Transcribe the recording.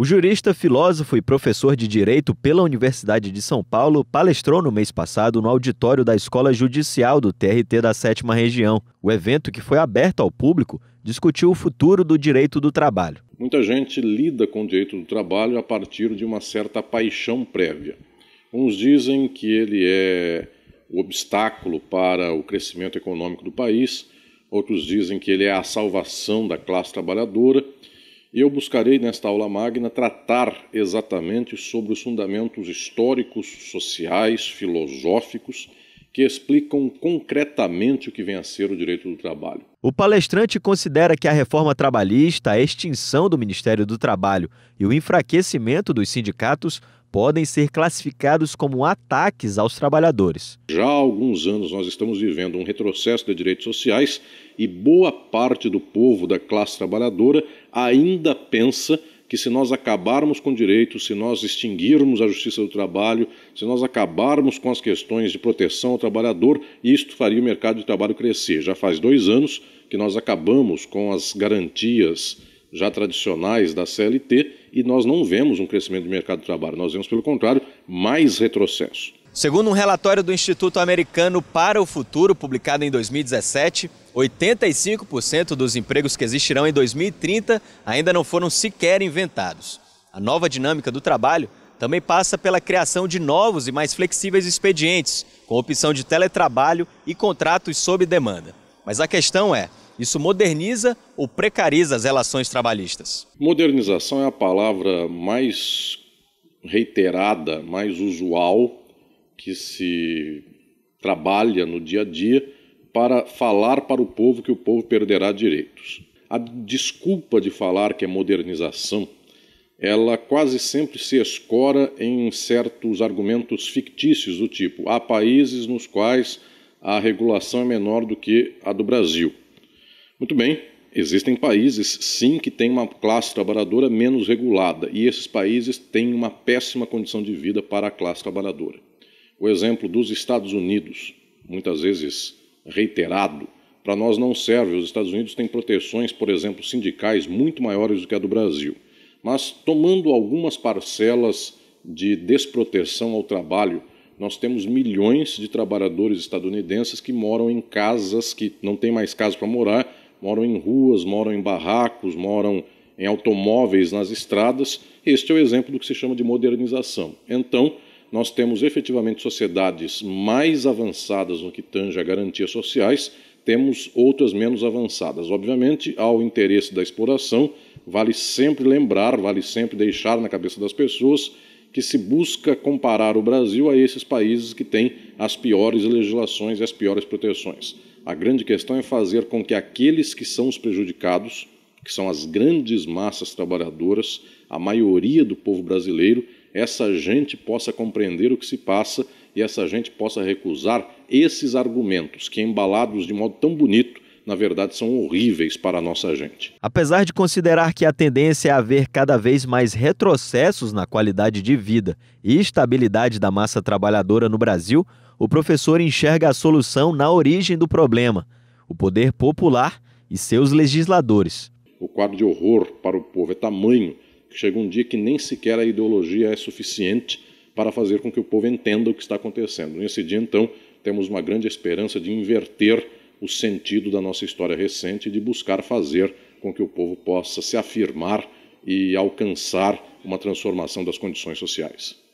O jurista, filósofo e professor de direito pela Universidade de São Paulo palestrou no mês passado no auditório da Escola Judicial do TRT da Sétima Região. O evento, que foi aberto ao público, discutiu o futuro do direito do trabalho. Muita gente lida com o direito do trabalho a partir de uma certa paixão prévia. Uns dizem que ele é o obstáculo para o crescimento econômico do país, outros dizem que ele é a salvação da classe trabalhadora eu buscarei nesta aula magna tratar exatamente sobre os fundamentos históricos, sociais, filosóficos que explicam concretamente o que vem a ser o direito do trabalho. O palestrante considera que a reforma trabalhista, a extinção do Ministério do Trabalho e o enfraquecimento dos sindicatos podem ser classificados como ataques aos trabalhadores. Já há alguns anos nós estamos vivendo um retrocesso de direitos sociais e boa parte do povo da classe trabalhadora ainda pensa que se nós acabarmos com direitos, se nós extinguirmos a justiça do trabalho, se nós acabarmos com as questões de proteção ao trabalhador, isto faria o mercado de trabalho crescer. Já faz dois anos que nós acabamos com as garantias já tradicionais da CLT e nós não vemos um crescimento do mercado de trabalho, nós vemos, pelo contrário, mais retrocesso. Segundo um relatório do Instituto Americano para o Futuro, publicado em 2017, 85% dos empregos que existirão em 2030 ainda não foram sequer inventados. A nova dinâmica do trabalho também passa pela criação de novos e mais flexíveis expedientes, com opção de teletrabalho e contratos sob demanda. Mas a questão é: isso moderniza ou precariza as relações trabalhistas? Modernização é a palavra mais reiterada, mais usual que se trabalha no dia a dia para falar para o povo que o povo perderá direitos. A desculpa de falar que é modernização, ela quase sempre se escora em certos argumentos fictícios do tipo: há países nos quais a regulação é menor do que a do Brasil. Muito bem, existem países sim que têm uma classe trabalhadora menos regulada e esses países têm uma péssima condição de vida para a classe trabalhadora. O exemplo dos Estados Unidos, muitas vezes reiterado, para nós não serve. Os Estados Unidos têm proteções, por exemplo, sindicais muito maiores do que a do Brasil. Mas tomando algumas parcelas de desproteção ao trabalho, nós temos milhões de trabalhadores estadunidenses que moram em casas que não têm mais casa para morar moram em ruas, moram em barracos, moram em automóveis nas estradas. Este é o exemplo do que se chama de modernização. Então, nós temos efetivamente sociedades mais avançadas no que tange a garantias sociais, temos outras menos avançadas. Obviamente, ao interesse da exploração, vale sempre lembrar, vale sempre deixar na cabeça das pessoas que se busca comparar o Brasil a esses países que têm as piores legislações e as piores proteções. A grande questão é fazer com que aqueles que são os prejudicados, que são as grandes massas trabalhadoras, a maioria do povo brasileiro, essa gente possa compreender o que se passa e essa gente possa recusar esses argumentos que, embalados de modo tão bonito, na verdade, são horríveis para a nossa gente. Apesar de considerar que a tendência é haver cada vez mais retrocessos na qualidade de vida e estabilidade da massa trabalhadora no Brasil, o professor enxerga a solução na origem do problema, o poder popular e seus legisladores. O quadro de horror para o povo é tamanho que chega um dia que nem sequer a ideologia é suficiente para fazer com que o povo entenda o que está acontecendo. Nesse dia, então, temos uma grande esperança de inverter o sentido da nossa história recente e de buscar fazer com que o povo possa se afirmar e alcançar uma transformação das condições sociais.